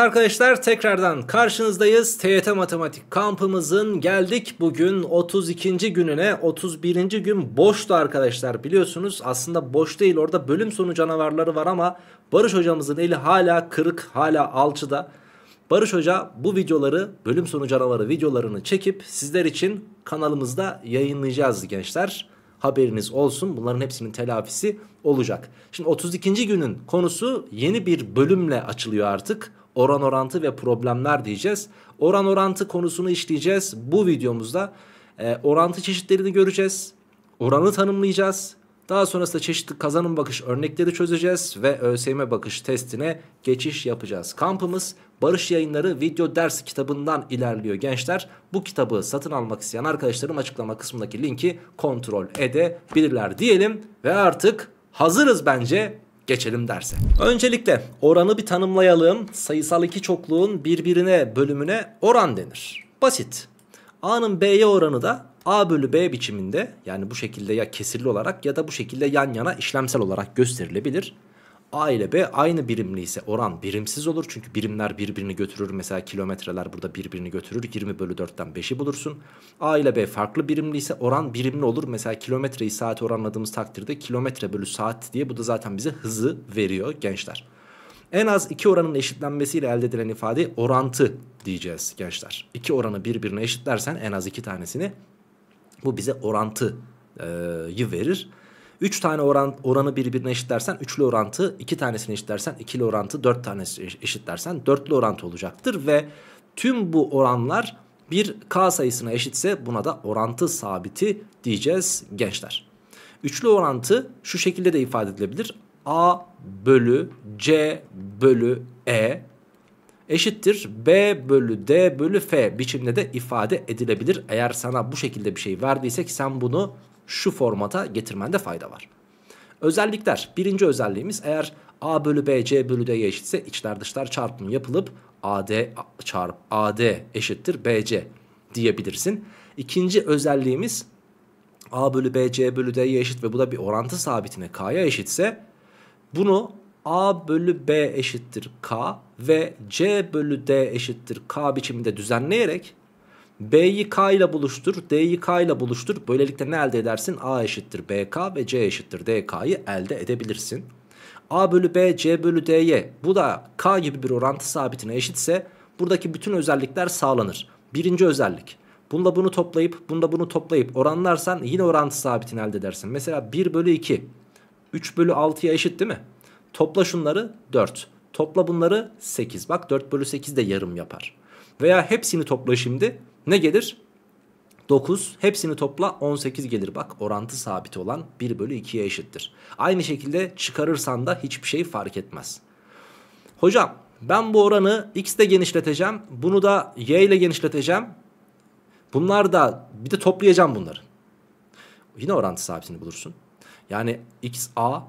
arkadaşlar tekrardan karşınızdayız. TYT Matematik kampımızın geldik bugün 32. gününe 31. gün boştu arkadaşlar biliyorsunuz. Aslında boş değil orada bölüm sonu canavarları var ama Barış hocamızın eli hala kırık hala alçıda. Barış hoca bu videoları bölüm sonu canavarı videolarını çekip sizler için kanalımızda yayınlayacağız gençler. Haberiniz olsun bunların hepsinin telafisi olacak. Şimdi 32. günün konusu yeni bir bölümle açılıyor artık oran orantı ve problemler diyeceğiz. Oran orantı konusunu işleyeceğiz. Bu videomuzda e, orantı çeşitlerini göreceğiz. Oranı tanımlayacağız. Daha sonrasında çeşitli kazanım bakış örnekleri çözeceğiz ve ÖSYM bakış testine geçiş yapacağız. Kampımız Barış Yayınları Video Ders kitabından ilerliyor gençler. Bu kitabı satın almak isteyen arkadaşlarım açıklama kısmındaki linki kontrol edebilirler diyelim ve artık hazırız bence geçelim derse. Öncelikle oranı bir tanımlayalım. Sayısal iki çokluğun birbirine bölümüne oran denir. Basit. A'nın B'ye oranı da A bölü B biçiminde yani bu şekilde ya kesirli olarak ya da bu şekilde yan yana işlemsel olarak gösterilebilir. A ile B aynı birimli ise oran birimsiz olur. Çünkü birimler birbirini götürür. Mesela kilometreler burada birbirini götürür. 20 bölü 4'ten 5'i bulursun. A ile B farklı birimli ise oran birimli olur. Mesela kilometreyi saate oranladığımız takdirde kilometre bölü saat diye bu da zaten bize hızı veriyor gençler. En az iki oranın eşitlenmesiyle elde edilen ifade orantı diyeceğiz gençler. İki oranı birbirine eşitlersen en az iki tanesini bu bize orantıyı verir. 3 tane oran, oranı birbirine eşitlersen üçlü orantı, 2 tanesini eşitlersen ikili orantı, 4 tanesi eşitlersen dörtlü orantı olacaktır. Ve tüm bu oranlar bir k sayısına eşitse buna da orantı sabiti diyeceğiz gençler. Üçlü orantı şu şekilde de ifade edilebilir. A bölü C bölü E eşittir B bölü D bölü F biçimde de ifade edilebilir. Eğer sana bu şekilde bir şey verdiysek sen bunu şu formata getirmende fayda var. Özellikler. Birinci özelliğimiz eğer A bölü B, C bölü D'ye eşitse içler dışlar çarpımı yapılıp AD çarp AD eşittir BC diyebilirsin. İkinci özelliğimiz A bölü B, C bölü D'ye eşit ve bu da bir orantı sabitine K'ya eşitse bunu A bölü B eşittir K ve C bölü D eşittir K biçiminde düzenleyerek B'yi K ile buluştur. D'yi K ile buluştur. Böylelikle ne elde edersin? A eşittir BK ve C eşittir DK'yı elde edebilirsin. A bölü B, C bölü D'ye bu da K gibi bir orantı sabitine eşitse buradaki bütün özellikler sağlanır. Birinci özellik. Bunda bunu toplayıp bunda bunu toplayıp oranlarsan yine orantı sabitini elde edersin. Mesela 1 bölü 2. 3 bölü 6'ya eşit değil mi? Topla şunları 4. Topla bunları 8. Bak 4 bölü 8 de yarım yapar. Veya hepsini topla şimdi. Ne gelir? 9 hepsini topla 18 gelir bak orantı sabit olan 1 bölü 2'ye eşittir. Aynı şekilde çıkarırsan da hiçbir şey fark etmez. Hocam ben bu oranı x ile genişleteceğim bunu da y ile genişleteceğim. Bunlar da bir de toplayacağım bunları. Yine orantı sabitini bulursun. Yani x a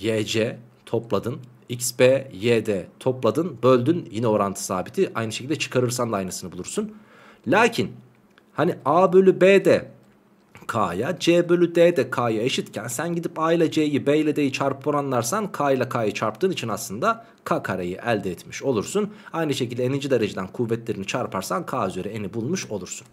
y c topladın x b y d topladın böldün yine orantı sabiti aynı şekilde çıkarırsan da aynısını bulursun. Lakin hani A bölü B de K'ya C bölü D de K'ya eşitken sen gidip A ile C'yi B ile D'yi çarpıp oranlarsan K ile K'yı çarptığın için aslında K kareyi elde etmiş olursun. Aynı şekilde n'inci dereceden kuvvetlerini çarparsan K üzeri n'i bulmuş olursun.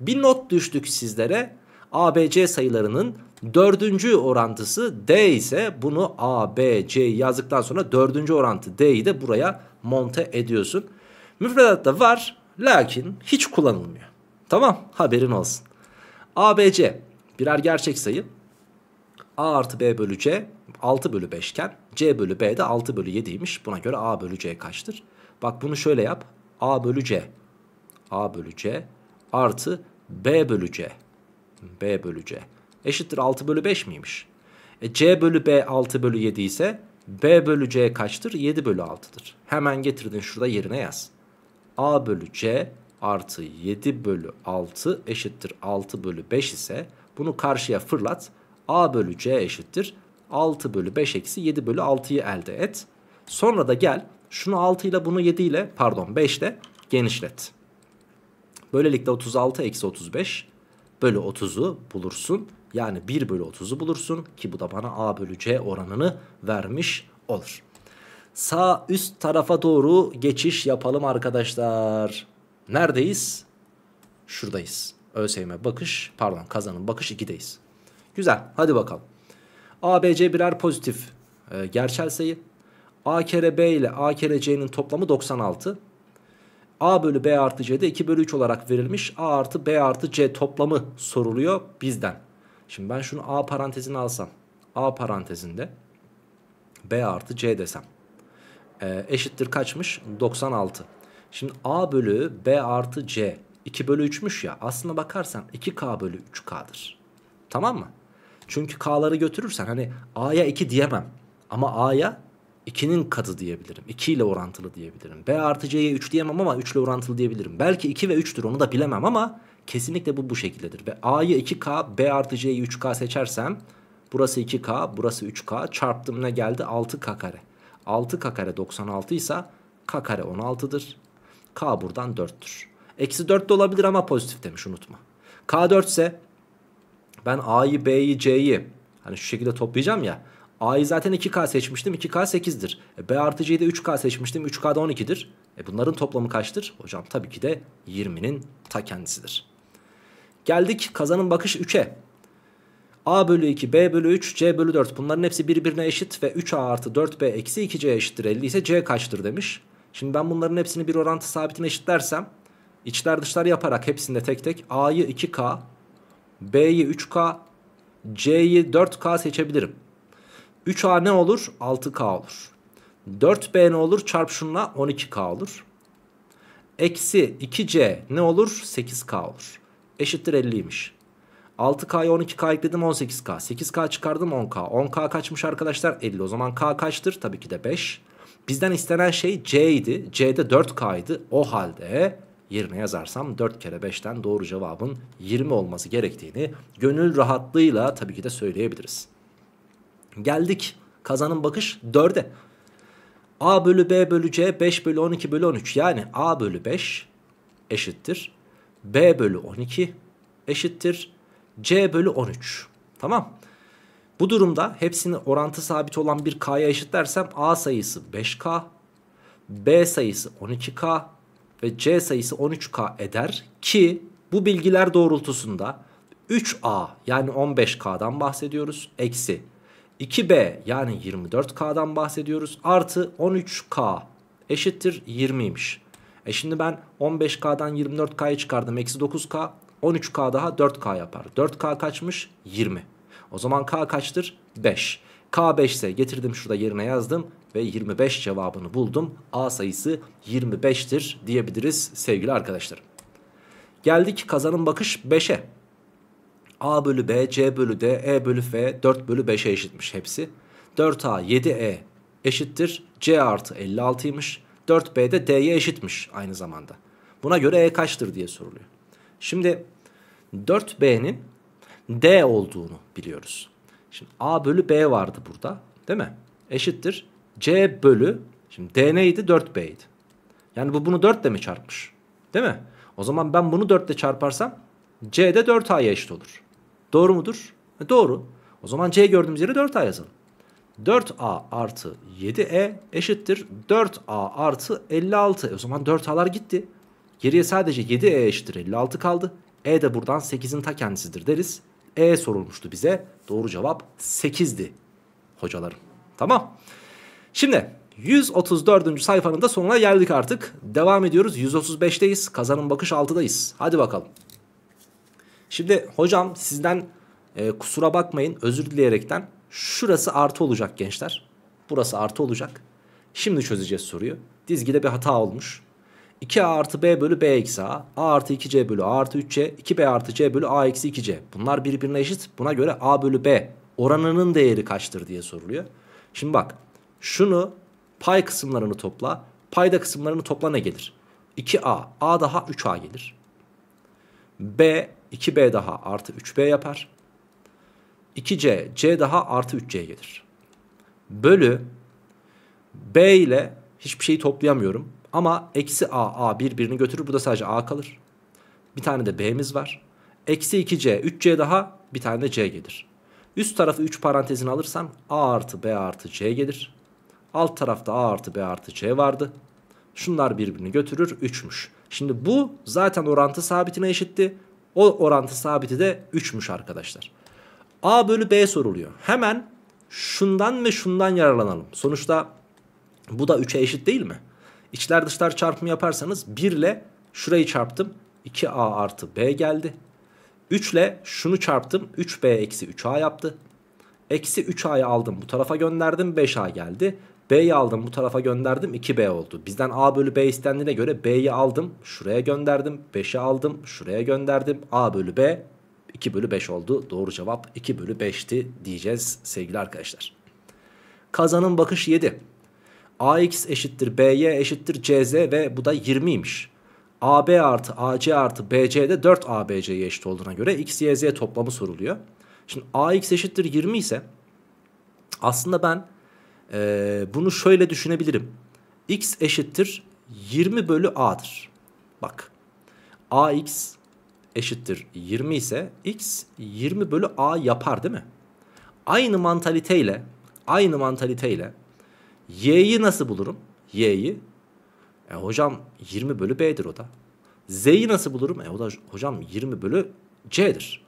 Bir not düştük sizlere. ABC sayılarının dördüncü orantısı D ise bunu ABC yazdıktan sonra dördüncü orantı D'yi de buraya monte ediyorsun. Müfredatta var Lakin hiç kullanılmıyor. Tamam haberin olsun. ABC birer gerçek sayı. A artı B bölü C 6 bölü 5 iken C bölü B de 6 bölü 7'ymiş. Buna göre A bölü C kaçtır? Bak bunu şöyle yap. A bölü C. A bölü C artı B bölü C. B bölü C. Eşittir 6 bölü 5 miymiş? E, C bölü B 6 bölü 7 ise B bölü C kaçtır? 7 bölü 6'dır. Hemen getirdin şurada yerine yaz. A bölü C artı 7 bölü 6 eşittir 6 bölü 5 ise bunu karşıya fırlat. A bölü C eşittir 6 bölü 5 eksi 7 bölü 6'yı elde et. Sonra da gel şunu 6 ile bunu 7 ile pardon 5 ile genişlet. Böylelikle 36 eksi 35 bölü 30'u bulursun. Yani 1 bölü 30'u bulursun ki bu da bana A bölü C oranını vermiş olur sağ üst tarafa doğru geçiş yapalım arkadaşlar. Neredeyiz? Şuradayız. ÖSYM bakış pardon kazanın bakış 2'deyiz. Güzel hadi bakalım. ABC birer pozitif e, gerçel sayı. A kere B ile A kere C'nin toplamı 96. A bölü B artı C'de 2 bölü 3 olarak verilmiş. A artı B artı C toplamı soruluyor bizden. Şimdi ben şunu A parantezine alsam. A parantezinde B artı C desem e, eşittir kaçmış? 96. Şimdi A bölü B artı C 2 bölü 3'müş ya aslına bakarsan 2K bölü 3K'dır. Tamam mı? Çünkü K'ları götürürsen hani A'ya 2 diyemem ama A'ya 2'nin katı diyebilirim. 2 ile orantılı diyebilirim. B artı C'ye 3 diyemem ama 3 ile orantılı diyebilirim. Belki 2 ve 3'tür onu da bilemem ama kesinlikle bu bu şekildedir. Ve A'yı 2K, B artı C'yi 3K seçersem burası 2K, burası 3K çarptım ne geldi? 6K kare. 6k kare 96 ise k kare 16'dır. K buradan 4'tür. Eksi 4 de olabilir ama pozitif demiş unutma. K 4 ise ben A'yı B'yi C'yi hani şu şekilde toplayacağım ya. A'yı zaten 2K seçmiştim 2K 8'dir. E, B artı C'yi de 3K seçmiştim 3K da 12'dir. E, bunların toplamı kaçtır? Hocam tabii ki de 20'nin ta kendisidir. Geldik kazanın bakış 3'e. A bölü 2, B bölü 3, C bölü 4 bunların hepsi birbirine eşit ve 3A artı 4B eksi 2C eşittir 50 ise C kaçtır demiş. Şimdi ben bunların hepsini bir orantı sabitine eşitlersem içler dışlar yaparak hepsinde tek tek A'yı 2K, B'yi 3K, C'yi 4K seçebilirim. 3A ne olur? 6K olur. 4B ne olur? Çarp şunla 12K olur. Eksi 2C ne olur? 8K olur. Eşittir 50'ymiş. 6K'ya 12K ekledim 18K. 8K çıkardım 10K. 10K kaçmış arkadaşlar? 50. O zaman K kaçtır? Tabii ki de 5. Bizden istenen şey C idi. C de 4K'ydı. O halde yerine yazarsam 4 kere 5'ten doğru cevabın 20 olması gerektiğini gönül rahatlığıyla tabii ki de söyleyebiliriz. Geldik kazanın bakış 4'e. A bölü B bölü C 5 bölü 12 bölü 13 yani A bölü 5 eşittir. B bölü 12 eşittir. C bölü 13. Tamam. Bu durumda hepsini orantı sabit olan bir K'ya dersem, A sayısı 5K, B sayısı 12K ve C sayısı 13K eder ki bu bilgiler doğrultusunda 3A yani 15K'dan bahsediyoruz eksi 2B yani 24K'dan bahsediyoruz artı 13K eşittir 20'ymiş. E şimdi ben 15K'dan 24K'ya çıkardım eksi 9K 13K daha 4K yapar. 4K kaçmış? 20. O zaman K kaçtır? 5. K5 ise getirdim şurada yerine yazdım ve 25 cevabını buldum. A sayısı 25'tir diyebiliriz sevgili arkadaşlarım. Geldik kazanın bakış 5'e. A bölü B, C bölü D, E bölü F 4 bölü 5'e eşitmiş hepsi. 4A 7E eşittir. C artı 56'ymış. 4B de D'ye eşitmiş aynı zamanda. Buna göre E kaçtır diye soruluyor. Şimdi 4B'nin D olduğunu biliyoruz. Şimdi A bölü B vardı burada değil mi? Eşittir C bölü şimdi D neydi? 4B'ydi. Yani bu bunu 4 mi çarpmış? Değil mi? O zaman ben bunu 4 ile çarparsam C de 4A'ya eşit olur. Doğru mudur? E doğru. O zaman C gördüğümüz yere 4A yazalım. 4A artı 7E eşittir 4A artı 56. E o zaman 4A'lar gitti. Geriye sadece 7e eşittir 56 kaldı. E de buradan 8'in ta kendisidir deriz. E sorulmuştu bize. Doğru cevap 8'di hocalarım. Tamam. Şimdi 134. sayfanın da sonuna geldik artık. Devam ediyoruz. 135'teyiz. Kazanın bakış 6'dayız. Hadi bakalım. Şimdi hocam sizden e, kusura bakmayın özür dileyerekten şurası artı olacak gençler. Burası artı olacak. Şimdi çözeceğiz soruyu. Dizgide bir hata olmuş. 2a artı b bölü b eksi a. a artı 2c bölü a artı 3c. 2b artı c bölü a eksi 2c. Bunlar birbirine eşit. Buna göre a bölü b oranının değeri kaçtır diye soruluyor. Şimdi bak şunu pay kısımlarını topla. Payda kısımlarını topla ne gelir? 2a. a daha 3a gelir. b 2b daha artı 3b yapar. 2c c daha artı 3c gelir. Bölü b ile hiçbir şeyi toplayamıyorum. Ama eksi A, A birbirini götürür. bu da sadece A kalır. Bir tane de B'miz var. Eksi 2C, 3C daha bir tane de C gelir. Üst tarafı 3 parantezine alırsam A artı B artı C gelir. Alt tarafta A artı B artı C vardı. Şunlar birbirini götürür 3'müş. Şimdi bu zaten orantı sabitine eşitti. O orantı sabiti de 3'müş arkadaşlar. A bölü B soruluyor. Hemen şundan ve şundan yararlanalım. Sonuçta bu da 3'e eşit değil mi? İçler dışlar çarpımı yaparsanız 1 ile şurayı çarptım. 2a artı b geldi. 3 ile şunu çarptım. 3b eksi 3a yaptı. Eksi 3a'yı aldım bu tarafa gönderdim 5a geldi. B'yi aldım bu tarafa gönderdim 2B oldu. Bizden A bölü B istendiğine göre B'yi aldım şuraya gönderdim. 5'i aldım şuraya gönderdim. A bölü B 2 bölü 5 oldu. Doğru cevap 2 bölü 5'ti diyeceğiz sevgili arkadaşlar. Kazanın bakış 7. AX eşittir BY eşittir CZ ve bu da 20'ymiş. AB artı AC artı BC de 4 ABC'ye eşit olduğuna göre X, Y, Z toplamı soruluyor. Şimdi AX eşittir 20 ise aslında ben e, bunu şöyle düşünebilirim. X eşittir 20 bölü A'dır. Bak AX eşittir 20 ise X 20 bölü A yapar değil mi? Aynı mantaliteyle aynı mantaliteyle Y'yi nasıl bulurum? Y'yi. E hocam 20 bölü B'dir o da. Z'yi nasıl bulurum? E o da hocam 20 bölü C'dir.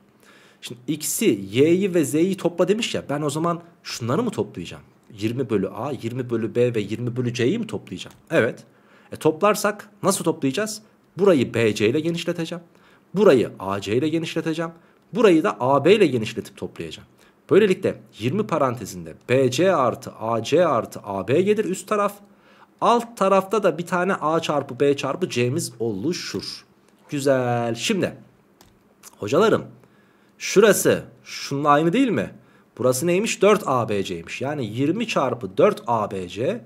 Şimdi X'i, Y'yi ve Z'yi topla demiş ya ben o zaman şunları mı toplayacağım? 20 bölü A, 20 bölü B ve 20 bölü C'yi mi toplayacağım? Evet. E toplarsak nasıl toplayacağız? Burayı BC ile genişleteceğim. Burayı AC ile genişleteceğim. Burayı da AB ile genişletip toplayacağım. Böylelikle 20 parantezinde BC artı AC artı AB gelir üst taraf. Alt tarafta da bir tane A çarpı B çarpı C'miz oluşur. Güzel. Şimdi hocalarım şurası şunun aynı değil mi? Burası neymiş? 4ABC'ymiş. Yani 20 çarpı 4ABC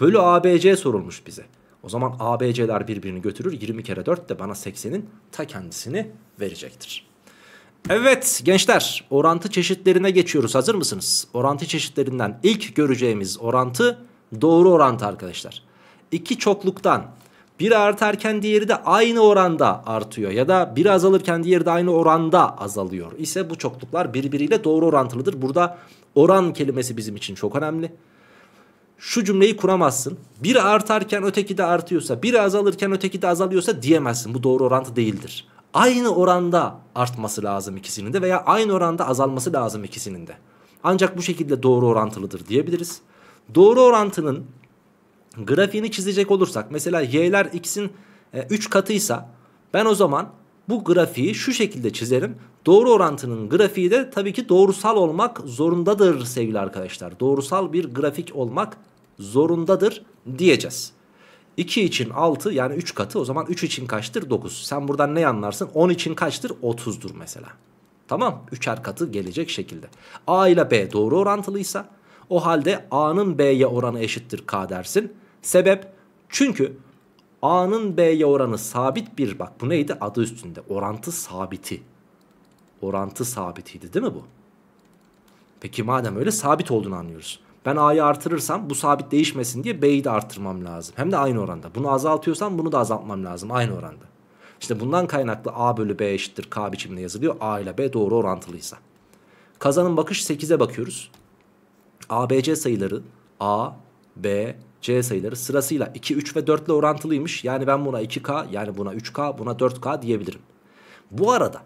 bölü ABC sorulmuş bize. O zaman ABC'ler birbirini götürür. 20 kere 4 de bana 80'in ta kendisini verecektir. Evet gençler orantı çeşitlerine geçiyoruz hazır mısınız? Orantı çeşitlerinden ilk göreceğimiz orantı doğru orantı arkadaşlar. İki çokluktan biri artarken diğeri de aynı oranda artıyor ya da biri azalırken diğeri de aynı oranda azalıyor. İse bu çokluklar birbiriyle doğru orantılıdır. Burada oran kelimesi bizim için çok önemli. Şu cümleyi kuramazsın. Biri artarken öteki de artıyorsa, biri azalırken öteki de azalıyorsa diyemezsin. Bu doğru orantı değildir aynı oranda artması lazım ikisinin de veya aynı oranda azalması lazım ikisinin de. Ancak bu şekilde doğru orantılıdır diyebiliriz. Doğru orantının grafiğini çizecek olursak mesela y'ler x'in 3 e, katıysa ben o zaman bu grafiği şu şekilde çizerim. Doğru orantının grafiği de tabii ki doğrusal olmak zorundadır sevgili arkadaşlar. Doğrusal bir grafik olmak zorundadır diyeceğiz. 2 için 6 yani 3 katı o zaman 3 için kaçtır 9. Sen buradan ne anlarsın 10 için kaçtır 30'dur mesela. Tamam 3'er katı gelecek şekilde. A ile B doğru orantılıysa o halde A'nın B'ye oranı eşittir K dersin. Sebep çünkü A'nın B'ye oranı sabit bir bak bu neydi adı üstünde orantı sabiti. Orantı sabitiydi değil mi bu? Peki madem öyle sabit olduğunu anlıyoruz. Ben A'yı artırırsam bu sabit değişmesin diye B'yi de artırmam lazım. Hem de aynı oranda. Bunu azaltıyorsam bunu da azaltmam lazım aynı oranda. İşte bundan kaynaklı A bölü B eşittir K biçiminde yazılıyor. A ile B doğru orantılıysa. Kazanın bakış 8'e bakıyoruz. A, B, C sayıları A, B, C sayıları sırasıyla 2, 3 ve 4 ile orantılıymış. Yani ben buna 2K, yani buna 3K, buna 4K diyebilirim. Bu arada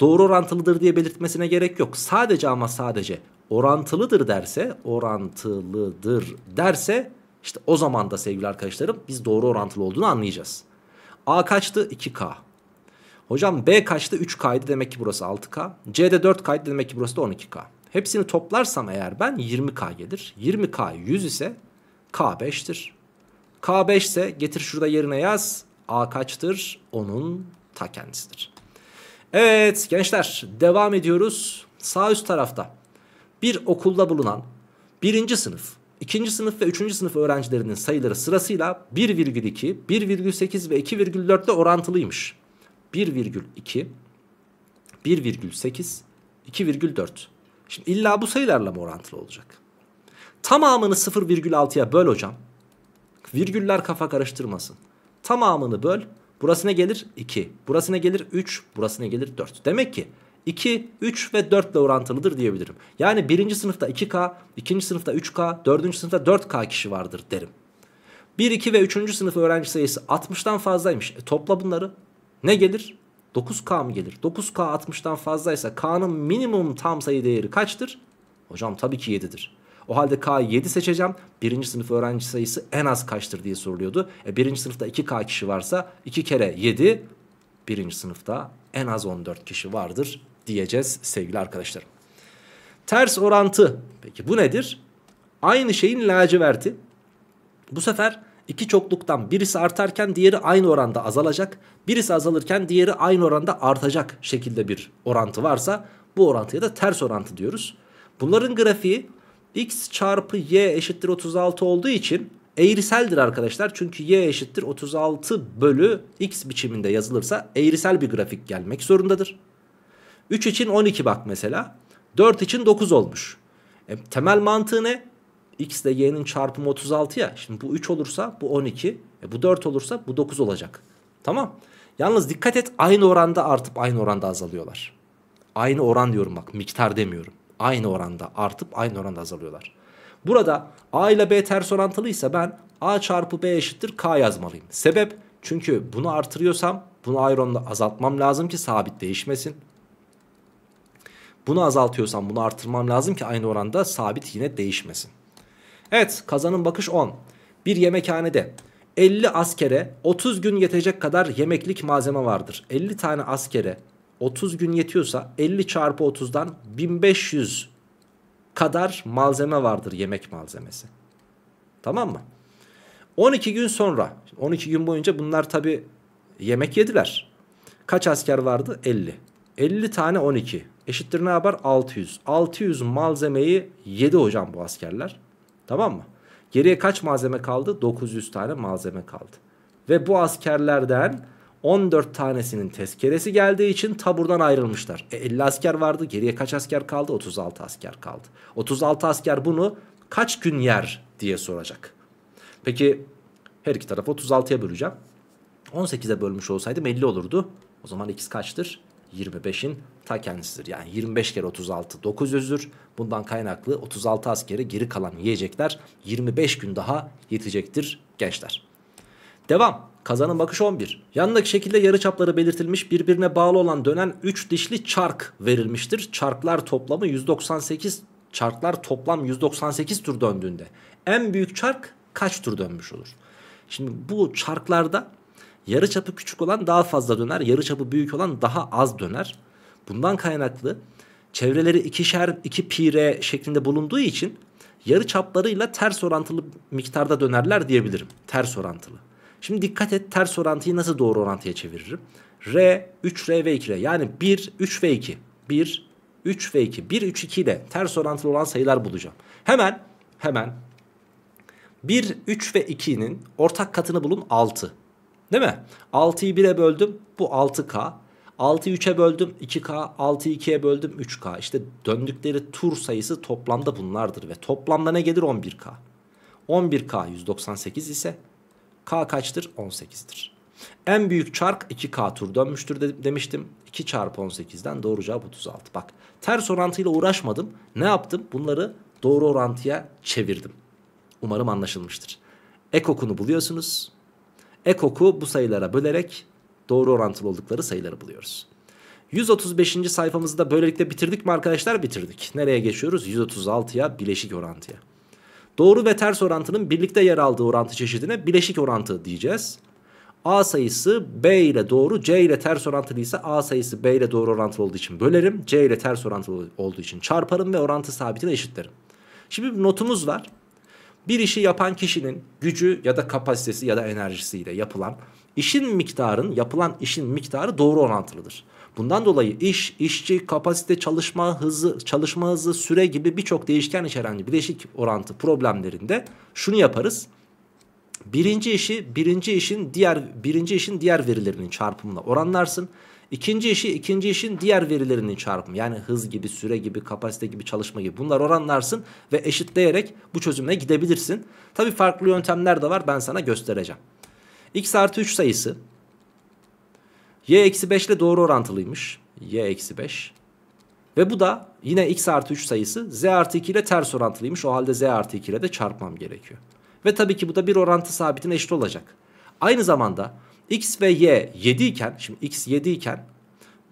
doğru orantılıdır diye belirtmesine gerek yok. Sadece ama sadece orantılıdır derse orantılıdır derse işte o zaman da sevgili arkadaşlarım biz doğru orantılı olduğunu anlayacağız. A kaçtı? 2K. Hocam B kaçtı? 3K'ydı demek ki burası 6K. C'de 4K'ydı demek ki burası da 12K. Hepsini toplarsam eğer ben 20K gelir. 20K 100 ise K5'tir. K5 ise getir şurada yerine yaz. A kaçtır? Onun ta kendisidir. Evet gençler devam ediyoruz. Sağ üst tarafta bir okulda bulunan birinci sınıf, ikinci sınıf ve üçüncü sınıf öğrencilerinin sayıları sırasıyla 1,2, 1,8 ve 2,4'te orantılıymış. 1,2, 1,8, 2,4. Şimdi illa bu sayılarla mı orantılı olacak? Tamamını 0,6'ya böl hocam. Virgüller kafa karıştırmasın. Tamamını böl. Burası ne gelir? 2. Burası ne gelir? 3. Burası ne gelir? 4. Demek ki 2, 3 ve 4 ile orantılıdır diyebilirim. Yani birinci sınıfta 2K, ikinci sınıfta 3K, dördüncü sınıfta 4K kişi vardır derim. 1, 2 ve 3. sınıf öğrenci sayısı 60'tan fazlaymış. E, topla bunları. Ne gelir? 9K mı gelir? 9K 60'tan fazlaysa K'nın minimum tam sayı değeri kaçtır? Hocam tabii ki 7'dir. O halde K 7 seçeceğim. Birinci sınıf öğrenci sayısı en az kaçtır diye soruluyordu. E, birinci sınıfta 2K kişi varsa 2 kere 7. Birinci sınıfta en az 14 kişi vardır diyeceğiz sevgili arkadaşlarım. Ters orantı. Peki bu nedir? Aynı şeyin laciverti. Bu sefer iki çokluktan birisi artarken diğeri aynı oranda azalacak. Birisi azalırken diğeri aynı oranda artacak şekilde bir orantı varsa bu orantıya da ters orantı diyoruz. Bunların grafiği x çarpı y eşittir 36 olduğu için eğriseldir arkadaşlar. Çünkü y eşittir 36 bölü x biçiminde yazılırsa eğrisel bir grafik gelmek zorundadır. 3 için 12 bak mesela. 4 için 9 olmuş. E, temel mantığı ne? X ile Y'nin çarpımı 36 ya. Şimdi bu 3 olursa bu 12. E, bu 4 olursa bu 9 olacak. Tamam. Yalnız dikkat et aynı oranda artıp aynı oranda azalıyorlar. Aynı oran diyorum bak miktar demiyorum. Aynı oranda artıp aynı oranda azalıyorlar. Burada A ile B ters orantılıysa ben A çarpı B eşittir K yazmalıyım. Sebep çünkü bunu artırıyorsam bunu ayrımla azaltmam lazım ki sabit değişmesin. Bunu azaltıyorsam bunu artırmam lazım ki aynı oranda sabit yine değişmesin. Evet kazanın bakış 10. Bir yemekhanede 50 askere 30 gün yetecek kadar yemeklik malzeme vardır. 50 tane askere 30 gün yetiyorsa 50 çarpı 30'dan 1500 kadar malzeme vardır yemek malzemesi. Tamam mı? 12 gün sonra 12 gün boyunca bunlar tabi yemek yediler. Kaç asker vardı? 50. 50 tane 12. Eşittir ne yapar? 600. 600 malzemeyi 7 hocam bu askerler. Tamam mı? Geriye kaç malzeme kaldı? 900 tane malzeme kaldı. Ve bu askerlerden 14 tanesinin tezkeresi geldiği için taburdan ayrılmışlar. E, 50 asker vardı. Geriye kaç asker kaldı? 36 asker kaldı. 36 asker bunu kaç gün yer diye soracak. Peki her iki tarafı 36'ya böleceğim. 18'e bölmüş olsaydım 50 olurdu. O zaman x kaçtır? 25'in ta kendisidir. Yani 25 kere 36 900'dür. Bundan kaynaklı 36 askere geri kalan yiyecekler 25 gün daha yetecektir gençler. Devam. Kazanın bakış 11. Yanındaki şekilde yarı çapları belirtilmiş birbirine bağlı olan dönen 3 dişli çark verilmiştir. Çarklar toplamı 198 çarklar toplam 198 tur döndüğünde en büyük çark kaç tur dönmüş olur? Şimdi bu çarklarda Yarı çapı küçük olan daha fazla döner. Yarı çapı büyük olan daha az döner. Bundan kaynaklı çevreleri ikişer 2 pi r şeklinde bulunduğu için yarı çaplarıyla ters orantılı miktarda dönerler diyebilirim. Ters orantılı. Şimdi dikkat et ters orantıyı nasıl doğru orantıya çeviririm? R, 3R ve 2R yani 1, 3 ve 2. 1, 3 ve 2. 1, 3, 2 ile ters orantılı olan sayılar bulacağım. Hemen, hemen 1, 3 ve 2'nin ortak katını bulun 6. Değil mi? 6'yı 1'e böldüm. Bu 6K. 6'yı 3'e böldüm 2K 6'yı 2'ye böldüm 3K İşte döndükleri tur sayısı toplamda bunlardır ve toplamda ne gelir 11K 11K 198 ise K kaçtır 18'dir en büyük çark 2K tur dönmüştür de, demiştim 2 çarpı 18'den doğru cevap 36 bak ters orantıyla uğraşmadım ne yaptım bunları doğru orantıya çevirdim umarım anlaşılmıştır ekokunu buluyorsunuz EKOK'u bu sayılara bölerek doğru orantılı oldukları sayıları buluyoruz. 135. sayfamızı da böylelikle bitirdik mi arkadaşlar? Bitirdik. Nereye geçiyoruz? 136'ya bileşik orantıya. Doğru ve ters orantının birlikte yer aldığı orantı çeşidine bileşik orantı diyeceğiz. A sayısı B ile doğru, C ile ters orantılı ise A sayısı B ile doğru orantılı olduğu için bölerim. C ile ters orantılı olduğu için çarparım ve orantı sabitine eşitlerim. Şimdi bir notumuz var bir işi yapan kişinin gücü ya da kapasitesi ya da enerjisiyle yapılan işin miktarın yapılan işin miktarı doğru orantılıdır. Bundan dolayı iş, işçi, kapasite, çalışma hızı, çalışma hızı, süre gibi birçok değişken içeren bileşik orantı problemlerinde şunu yaparız. Birinci işi birinci işin diğer birinci işin diğer verilerinin çarpımına oranlarsın. İkinci işi ikinci işin diğer verilerinin çarpımı. Yani hız gibi, süre gibi, kapasite gibi, çalışma gibi. Bunlar oranlarsın ve eşitleyerek bu çözüme gidebilirsin. Tabi farklı yöntemler de var ben sana göstereceğim. X artı 3 sayısı y eksi 5 ile doğru orantılıymış. y eksi 5. Ve bu da yine x artı 3 sayısı z artı 2 ile ters orantılıymış. O halde z artı 2 ile de çarpmam gerekiyor. Ve tabii ki bu da bir orantı sabitin eşit olacak. Aynı zamanda X ve Y 7 iken şimdi X 7 iken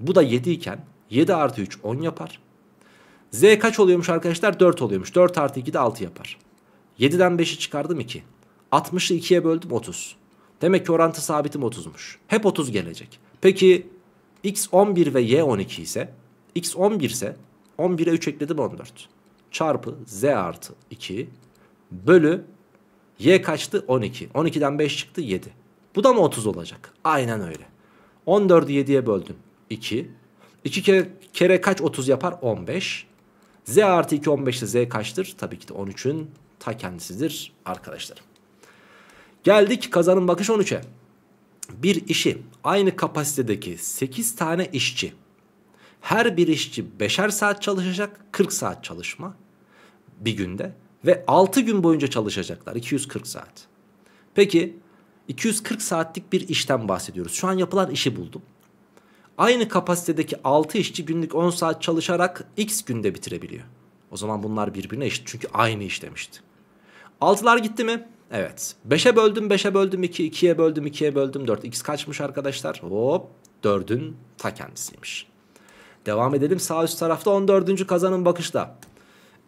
bu da 7 iken 7 artı 3 10 yapar. Z kaç oluyormuş arkadaşlar? 4 oluyormuş. 4 artı 2 de 6 yapar. 7'den 5'i çıkardım 2. 60'ı 2'ye böldüm 30. Demek ki orantı sabitim 30'muş. Hep 30 gelecek. Peki x 11 ve y 12 ise x 11 ise 11'e 3 ekledim 14. Çarpı z artı 2 bölü y kaçtı 12. 12'den 5 çıktı 7. Bu da mı 30 olacak? Aynen öyle. 14'ü 7'ye böldüm. 2. 2 kere, kere kaç 30 yapar? 15. Z artı 2 15'te Z kaçtır? Tabii ki de 13'ün ta kendisidir arkadaşlarım. Geldik kazanın bakış 13'e. Bir işi aynı kapasitedeki 8 tane işçi. Her bir işçi 5'er saat çalışacak. 40 saat çalışma bir günde. Ve 6 gün boyunca çalışacaklar. 240 saat. Peki 240 saatlik bir işten bahsediyoruz. Şu an yapılan işi buldum. Aynı kapasitedeki 6 işçi günlük 10 saat çalışarak x günde bitirebiliyor. O zaman bunlar birbirine eşit çünkü aynı iş demişti. 6'lar gitti mi? Evet. 5'e böldüm, 5'e böldüm 2, 2'ye böldüm, 2'ye böldüm 4. X kaçmış arkadaşlar? Hop 4'ün ta kendisiymiş. Devam edelim sağ üst tarafta 14. kazanın bakışta.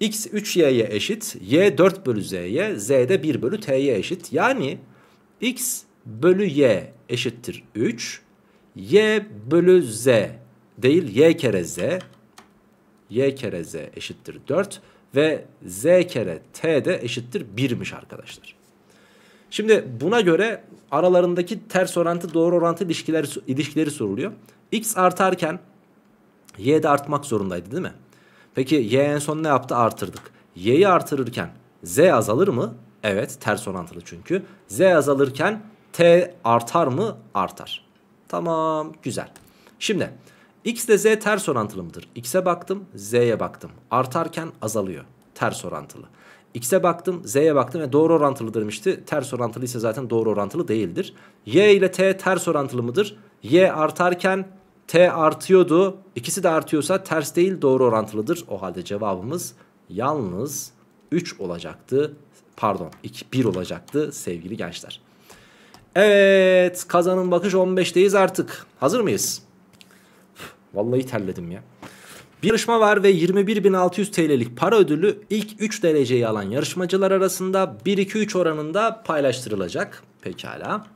X 3y'ye eşit, y 4 bölü z'ye, z de 1 bölü t'ye eşit. Yani x bölü y eşittir 3. y bölü z değil y kere z. y kere z eşittir 4. Ve z kere t de eşittir 1'miş arkadaşlar. Şimdi buna göre aralarındaki ters orantı doğru orantı ilişkileri, ilişkileri soruluyor. x artarken y de artmak zorundaydı değil mi? Peki y en son ne yaptı? Artırdık. y'yi artırırken z azalır mı? Evet ters orantılı çünkü. Z azalırken T artar mı? Artar. Tamam güzel. Şimdi X ile Z ters orantılı mıdır? X'e baktım Z'ye baktım. Artarken azalıyor. Ters orantılı. X'e baktım Z'ye baktım ve doğru orantılı demişti. Ters orantılı ise zaten doğru orantılı değildir. Y ile T ters orantılı mıdır? Y artarken T artıyordu. İkisi de artıyorsa ters değil doğru orantılıdır. O halde cevabımız yalnız 3 olacaktı. Pardon 1 olacaktı sevgili gençler. Evet kazanın bakış 15'teyiz artık. Hazır mıyız? Vallahi terledim ya. Bir yarışma var ve 21.600 TL'lik para ödülü ilk 3 dereceyi alan yarışmacılar arasında 1-2-3 oranında paylaştırılacak. Pekala.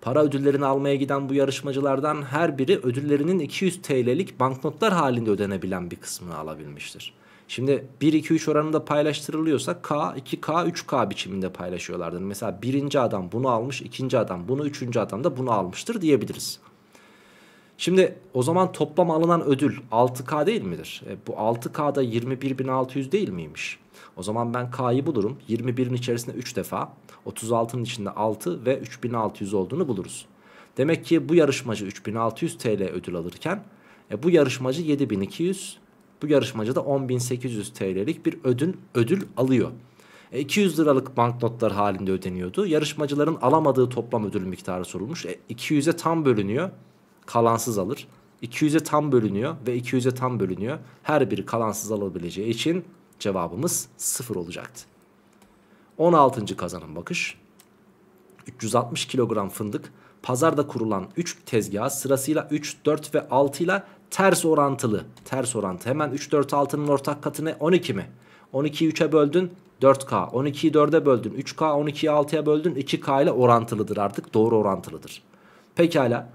Para ödüllerini almaya giden bu yarışmacılardan her biri ödüllerinin 200 TL'lik banknotlar halinde ödenebilen bir kısmını alabilmiştir. Şimdi 1 2 3 oranında paylaştırılıyorsa K 2K 3K biçiminde paylaşıyorlardır. Mesela birinci adam bunu almış, ikinci adam bunu, üçüncü adam da bunu almıştır diyebiliriz. Şimdi o zaman toplam alınan ödül 6K değil midir? E, bu 6K'da 21.600 değil miymiş? O zaman ben K'yı bulurum. 21'in içerisinde 3 defa, 36'nın içinde 6 ve 3600 olduğunu buluruz. Demek ki bu yarışmacı 3600 TL ödül alırken e, bu yarışmacı 7200 bu yarışmacı da 10.800 TL'lik bir ödül, ödül alıyor. 200 e, liralık banknotlar halinde ödeniyordu. Yarışmacıların alamadığı toplam ödül miktarı sorulmuş. 200'e tam bölünüyor. Kalansız alır. 200'e tam bölünüyor ve 200'e tam bölünüyor. Her biri kalansız alabileceği için cevabımız 0 olacaktı. 16. kazanım bakış. 360 kilogram fındık pazarda kurulan 3 tezgah sırasıyla 3, 4 ve 6 ile ters orantılı. Ters orantı. Hemen 3 4 6'nın ortak katı ne? 12 mi? 12'yi 3'e böldün 4K. 12'yi 4'e böldün 3K. 12'yi 6'ya böldün 2K ile orantılıdır artık. Doğru orantılıdır. Pekala.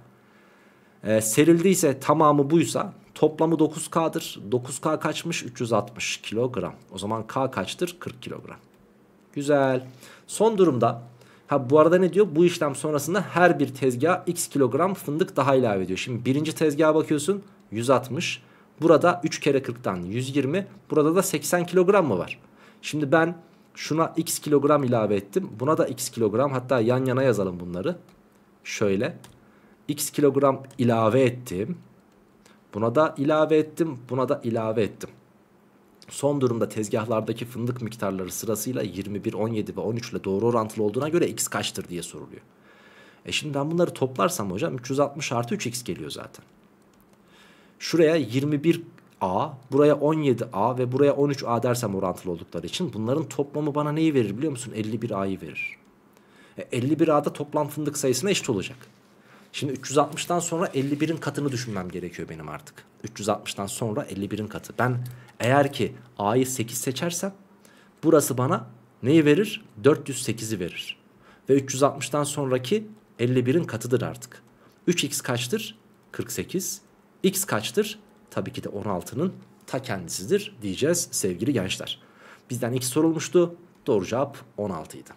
Ee, serildiyse tamamı buysa toplamı 9K'dır. 9K kaçmış? 360 kilogram. O zaman K kaçtır? 40 kilogram. Güzel. Son durumda Ha bu arada ne diyor? Bu işlem sonrasında her bir tezgah x kilogram fındık daha ilave ediyor. Şimdi birinci tezgaha bakıyorsun. 160. Burada 3 kere 40'tan 120. Burada da 80 kilogram mı var? Şimdi ben şuna x kilogram ilave ettim. Buna da x kilogram. Hatta yan yana yazalım bunları. Şöyle. x kilogram ilave ettim. Buna da ilave ettim. Buna da ilave ettim. Son durumda tezgahlardaki fındık miktarları sırasıyla 21, 17 ve 13 ile doğru orantılı olduğuna göre x kaçtır diye soruluyor. E şimdi ben bunları toplarsam hocam 360 artı 3x geliyor zaten. Şuraya 21 A, buraya 17A ve buraya 13A dersem orantılı oldukları için bunların toplamı bana neyi verir biliyor musun? 51A'yı verir. E 51A'da toplam fındık sayısına eşit olacak. Şimdi 360'tan sonra 51'in katını düşünmem gerekiyor benim artık. 360'tan sonra 51'in katı. Ben eğer ki A'yı 8 seçersem burası bana neyi verir? 408'i verir. Ve 360'tan sonraki 51'in katıdır artık. 3x kaçtır? 48. X kaçtır? Tabii ki de 16'nın ta kendisidir diyeceğiz sevgili gençler. Bizden X sorulmuştu. Doğru cevap 16'ydı.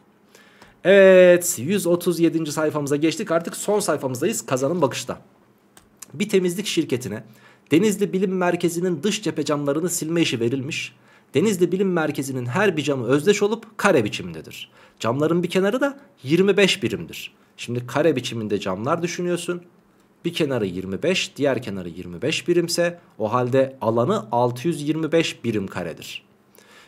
Evet 137. sayfamıza geçtik. Artık son sayfamızdayız kazanın bakışta. Bir temizlik şirketine Denizli Bilim Merkezi'nin dış cephe camlarını silme işi verilmiş. Denizli Bilim Merkezi'nin her bir camı özdeş olup kare biçimindedir. Camların bir kenarı da 25 birimdir. Şimdi kare biçiminde camlar düşünüyorsun. Bir kenarı 25 diğer kenarı 25 birimse o halde alanı 625 birim karedir.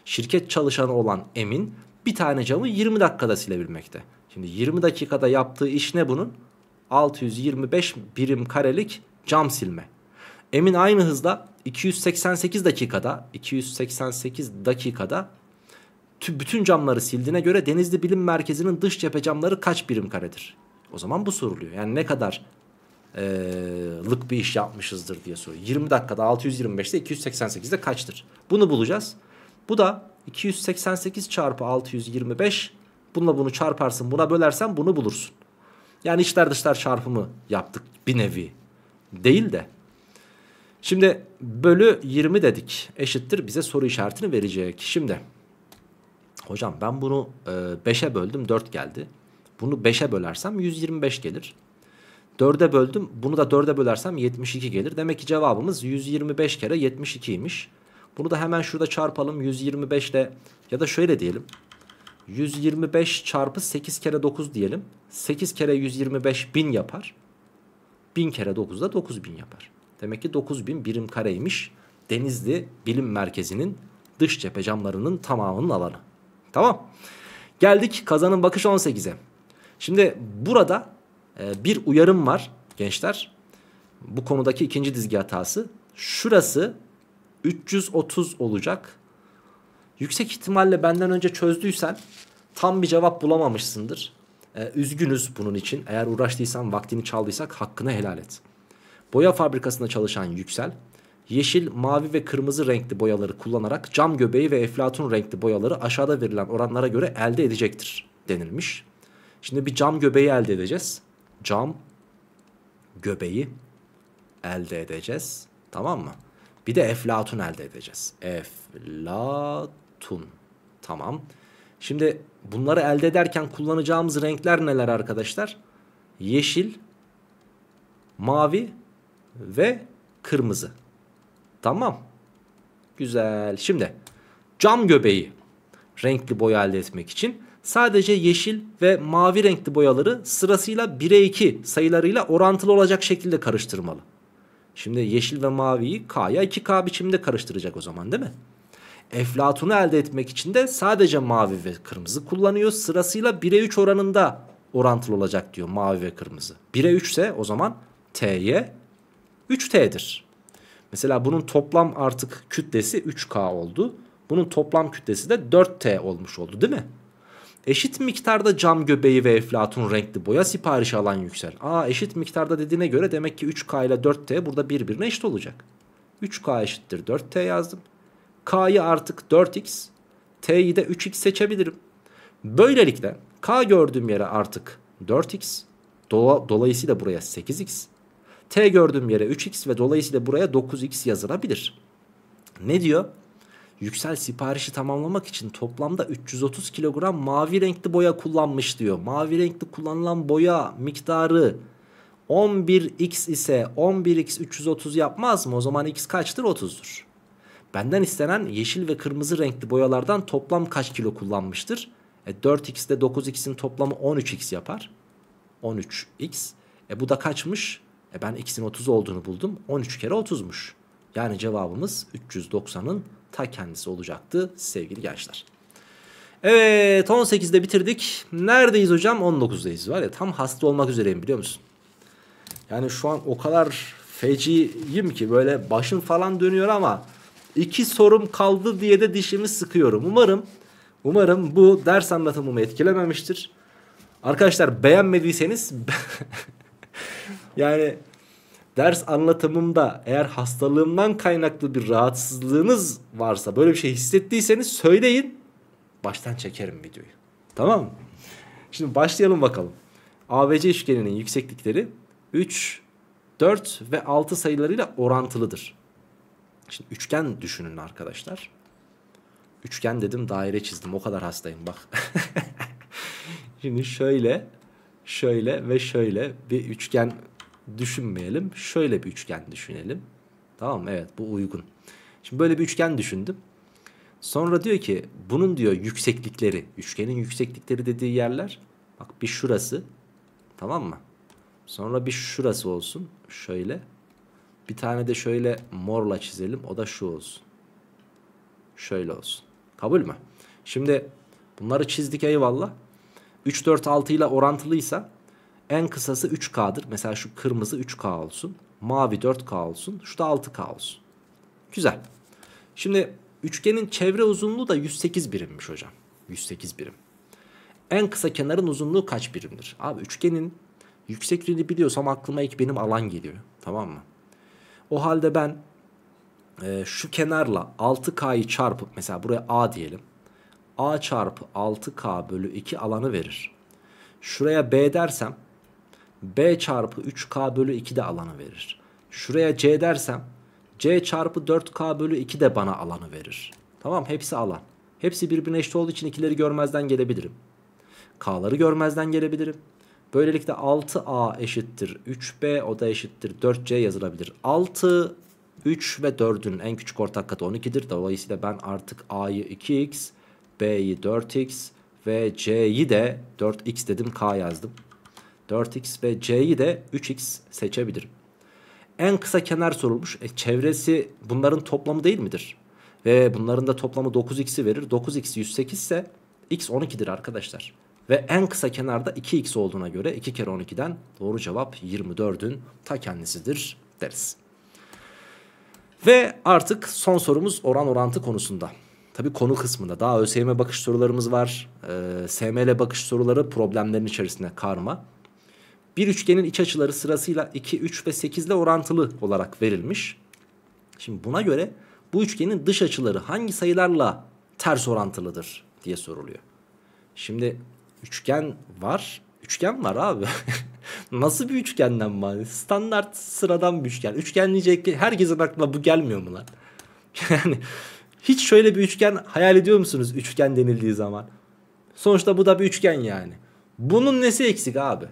Şirket çalışanı olan Emin bir tane camı 20 dakikada silebilmekte. Şimdi 20 dakikada yaptığı iş ne bunun? 625 birim karelik cam silme. Emin aynı hızla 288 dakikada 288 dakikada bütün camları sildiğine göre Denizli Bilim Merkezi'nin dış cephe camları kaç birim karedir? O zaman bu soruluyor. Yani ne kadar e, lık bir iş yapmışızdır diye soruyor. 20 dakikada 625'te 288'de kaçtır? Bunu bulacağız. Bu da 288 çarpı 625 bununla bunu çarparsın buna bölersen bunu bulursun. Yani içler dışlar çarpımı yaptık bir nevi değil de. Şimdi bölü 20 dedik eşittir bize soru işaretini verecek. Şimdi hocam ben bunu 5'e böldüm 4 geldi. Bunu 5'e bölersem 125 gelir. 4'e böldüm. Bunu da 4'e bölersem 72 gelir. Demek ki cevabımız 125 kere 72'ymiş. Bunu da hemen şurada çarpalım 125 ile ya da şöyle diyelim. 125 çarpı 8 kere 9 diyelim. 8 kere 125 bin yapar. 1000 kere 9 da 9000 yapar. Demek ki 9000 birim kareymiş. Denizli Bilim Merkezi'nin dış cephe camlarının tamamının alanı. Tamam. Geldik kazanın bakış 18'e. Şimdi burada ee, bir uyarım var gençler. Bu konudaki ikinci dizgi hatası. Şurası 330 olacak. Yüksek ihtimalle benden önce çözdüysen tam bir cevap bulamamışsındır. Ee, üzgünüz bunun için. Eğer uğraştıysan, vaktini çaldıysak hakkını helal et. Boya fabrikasında çalışan Yüksel, yeşil, mavi ve kırmızı renkli boyaları kullanarak cam göbeği ve eflatun renkli boyaları aşağıda verilen oranlara göre elde edecektir denilmiş. Şimdi bir cam göbeği elde edeceğiz cam göbeği elde edeceğiz. Tamam mı? Bir de eflatun elde edeceğiz. Eflatun. Tamam. Şimdi bunları elde ederken kullanacağımız renkler neler arkadaşlar? Yeşil, mavi ve kırmızı. Tamam. Güzel. Şimdi cam göbeği renkli boya elde etmek için Sadece yeşil ve mavi renkli boyaları sırasıyla 1'e 2 sayılarıyla orantılı olacak şekilde karıştırmalı. Şimdi yeşil ve maviyi K'ya 2K biçiminde karıştıracak o zaman değil mi? Eflatun'u elde etmek için de sadece mavi ve kırmızı kullanıyor. Sırasıyla 1'e 3 oranında orantılı olacak diyor mavi ve kırmızı. 1'e 3 ise o zaman T'ye 3T'dir. Mesela bunun toplam artık kütlesi 3K oldu. Bunun toplam kütlesi de 4T olmuş oldu değil mi? Eşit miktarda cam göbeği ve eflatun renkli boya siparişi alan yüksel. Aa eşit miktarda dediğine göre demek ki 3K ile 4T burada birbirine eşit olacak. 3K eşittir 4T yazdım. K'yı artık 4X, T'yi de 3X seçebilirim. Böylelikle K gördüğüm yere artık 4X, dola, dolayısıyla buraya 8X, T gördüğüm yere 3X ve dolayısıyla buraya 9X yazılabilir. Ne diyor? Yüksel siparişi tamamlamak için toplamda 330 kilogram mavi renkli boya kullanmış diyor. Mavi renkli kullanılan boya miktarı 11x ise 11x 330 yapmaz mı? O zaman x kaçtır? 30'dur. Benden istenen yeşil ve kırmızı renkli boyalardan toplam kaç kilo kullanmıştır? E 4x de 9x'in toplamı 13x yapar. 13x. E bu da kaçmış? E ben x'in 30 olduğunu buldum. 13 kere 30'muş. Yani cevabımız 390'ın ta kendisi olacaktı sevgili gençler. Evet 18'de bitirdik. Neredeyiz hocam? 19'dayız var ya tam hasta olmak üzereyim biliyor musun? Yani şu an o kadar feciyim ki böyle başım falan dönüyor ama iki sorum kaldı diye de dişimi sıkıyorum. Umarım umarım bu ders anlatımımı etkilememiştir. Arkadaşlar beğenmediyseniz yani ders anlatımımda eğer hastalığımdan kaynaklı bir rahatsızlığınız varsa böyle bir şey hissettiyseniz söyleyin. Baştan çekerim videoyu. Tamam mı? Şimdi başlayalım bakalım. ABC üçgeninin yükseklikleri 3, 4 ve 6 sayılarıyla orantılıdır. Şimdi üçgen düşünün arkadaşlar. Üçgen dedim daire çizdim o kadar hastayım bak. Şimdi şöyle, şöyle ve şöyle bir üçgen düşünmeyelim. Şöyle bir üçgen düşünelim. Tamam Evet bu uygun. Şimdi böyle bir üçgen düşündüm. Sonra diyor ki bunun diyor yükseklikleri. Üçgenin yükseklikleri dediği yerler. Bak bir şurası. Tamam mı? Sonra bir şurası olsun. Şöyle. Bir tane de şöyle morla çizelim. O da şu olsun. Şöyle olsun. Kabul mü? Şimdi bunları çizdik eyvallah. 3, 4, 6 ile orantılıysa en kısası 3K'dır. Mesela şu kırmızı 3K olsun. Mavi 4K olsun. Şu da 6K olsun. Güzel. Şimdi üçgenin çevre uzunluğu da 108 birimmiş hocam. 108 birim. En kısa kenarın uzunluğu kaç birimdir? Abi üçgenin yüksekliğini biliyorsam aklıma ilk benim alan geliyor. Tamam mı? O halde ben e, şu kenarla 6K'yı çarpıp mesela buraya A diyelim. A çarpı 6K bölü 2 alanı verir. Şuraya B dersem B çarpı 3K bölü 2 de alanı verir. Şuraya C dersem C çarpı 4K bölü 2 de bana alanı verir. Tamam hepsi alan. Hepsi birbirine eşit olduğu için ikileri görmezden gelebilirim. K'ları görmezden gelebilirim. Böylelikle 6A eşittir 3B o da eşittir 4C yazılabilir. 6 3 ve 4'ün en küçük ortak katı 12'dir. Dolayısıyla ben artık A'yı 2x, B'yi 4x ve C'yi de 4x dedim K yazdım. 4x ve c'yi de 3x seçebilirim. En kısa kenar sorulmuş. E, çevresi bunların toplamı değil midir? Ve bunların da toplamı 9x'i verir. 9x 108 ise x 12'dir arkadaşlar. Ve en kısa kenarda 2x olduğuna göre 2 kere 12'den doğru cevap 24'ün ta kendisidir deriz. Ve artık son sorumuz oran orantı konusunda. Tabi konu kısmında daha ÖSYM bakış sorularımız var. Ee, SML bakış soruları problemlerin içerisine karma. Bir üçgenin iç açıları sırasıyla 2, 3 ve 8 ile orantılı olarak verilmiş. Şimdi buna göre bu üçgenin dış açıları hangi sayılarla ters orantılıdır diye soruluyor. Şimdi üçgen var. Üçgen var abi. Nasıl bir üçgenden var? Standart sıradan bir üçgen. Üçgen diyecek ki herkesin aklına bu gelmiyor mu lan? yani hiç şöyle bir üçgen hayal ediyor musunuz üçgen denildiği zaman? Sonuçta bu da bir üçgen yani. Bunun nesi eksik abi?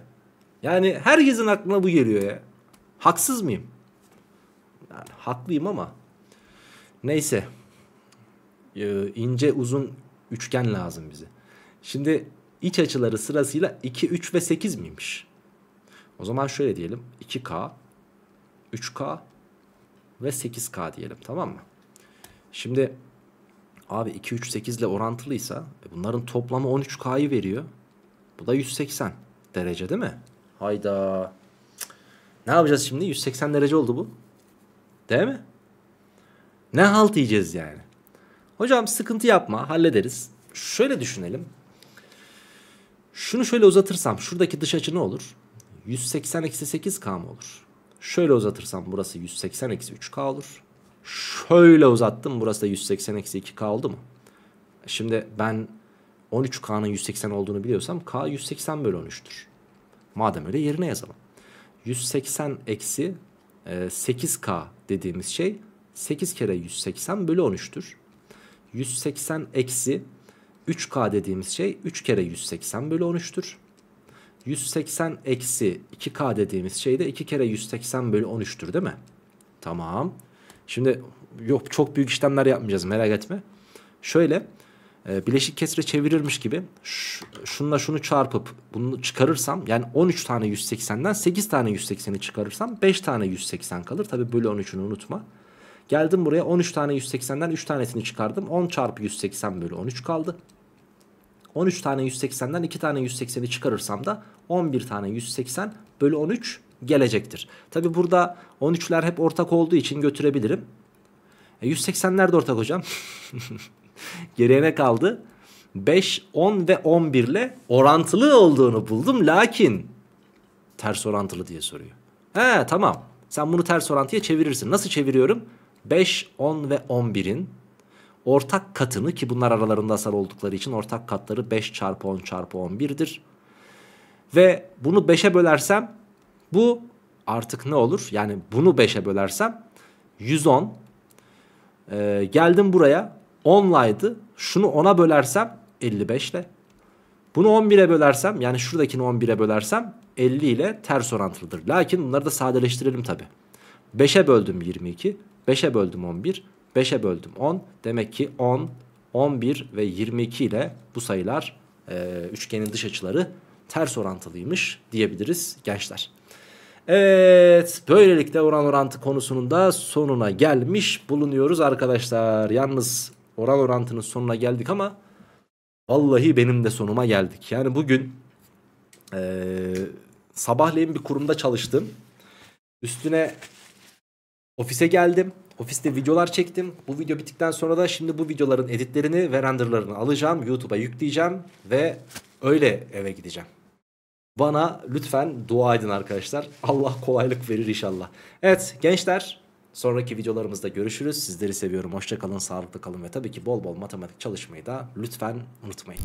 Yani herkesin aklına bu geliyor ya. Haksız mıyım? Yani haklıyım ama. Neyse. Ee, ince uzun üçgen lazım bize. Şimdi iç açıları sırasıyla 2, 3 ve 8 miymiş? O zaman şöyle diyelim. 2K, 3K ve 8K diyelim tamam mı? Şimdi abi 2, 3, 8 ile orantılıysa e, bunların toplamı 13K'yı veriyor. Bu da 180 derece değil mi? Hayda. Ne yapacağız şimdi? 180 derece oldu bu. Değil mi? Ne halt yiyeceğiz yani? Hocam sıkıntı yapma hallederiz. Şöyle düşünelim. Şunu şöyle uzatırsam şuradaki dış açı ne olur? 180 eksi 8K mı olur? Şöyle uzatırsam burası 180 eksi 3K olur. Şöyle uzattım burası da 180 eksi 2K oldu mu? Şimdi ben 13K'nın 180 olduğunu biliyorsam K 180 bölü 13'tür. Madem öyle yerine yazalım. 180 eksi 8K e, dediğimiz şey 8 kere 180 bölü 13'tür. 180 eksi 3K dediğimiz şey 3 kere 180 bölü 13'tür. 180 eksi 2K dediğimiz şey de 2 kere 180 bölü 13'tür değil mi? Tamam. Şimdi yok çok büyük işlemler yapmayacağız merak etme. Şöyle e, bileşik kesre çevirirmiş gibi şununla şunu çarpıp bunu çıkarırsam yani 13 tane 180'den 8 tane 180'i çıkarırsam 5 tane 180 kalır. Tabi bölü 13'ünü unutma. Geldim buraya 13 tane 180'den 3 tanesini çıkardım. 10 çarpı 180 bölü 13 kaldı. 13 tane 180'den 2 tane 180'i çıkarırsam da 11 tane 180 bölü 13 gelecektir. Tabi burada 13'ler hep ortak olduğu için götürebilirim. E 180'ler de ortak hocam. Geriye ne kaldı? 5, 10 ve 11 ile orantılı olduğunu buldum. Lakin ters orantılı diye soruyor. He tamam. Sen bunu ters orantıya çevirirsin. Nasıl çeviriyorum? 5, 10 ve 11'in ortak katını ki bunlar aralarında asal oldukları için ortak katları 5 çarpı 10 çarpı 11'dir. Ve bunu 5'e bölersem bu artık ne olur? Yani bunu 5'e bölersem 110. Ee, geldim buraya 10'laydı. Şunu 10'a bölersem 55 ile. Bunu 11'e bölersem yani şuradakini 11'e bölersem 50 ile ters orantılıdır. Lakin bunları da sadeleştirelim tabi. 5'e böldüm 22, 5'e böldüm 11, 5'e böldüm 10. Demek ki 10, 11 ve 22 ile bu sayılar e, üçgenin dış açıları ters orantılıymış diyebiliriz gençler. Evet böylelikle oran orantı konusunun da sonuna gelmiş bulunuyoruz arkadaşlar. Yalnız oral orantının sonuna geldik ama vallahi benim de sonuma geldik. Yani bugün e, sabahleyin bir kurumda çalıştım. Üstüne ofise geldim. Ofiste videolar çektim. Bu video bittikten sonra da şimdi bu videoların editlerini ve renderlarını alacağım. YouTube'a yükleyeceğim ve öyle eve gideceğim. Bana lütfen dua edin arkadaşlar. Allah kolaylık verir inşallah. Evet gençler Sonraki videolarımızda görüşürüz. Sizleri seviyorum. Hoşçakalın. sağlıklı kalın ve tabii ki bol bol matematik çalışmayı da lütfen unutmayın.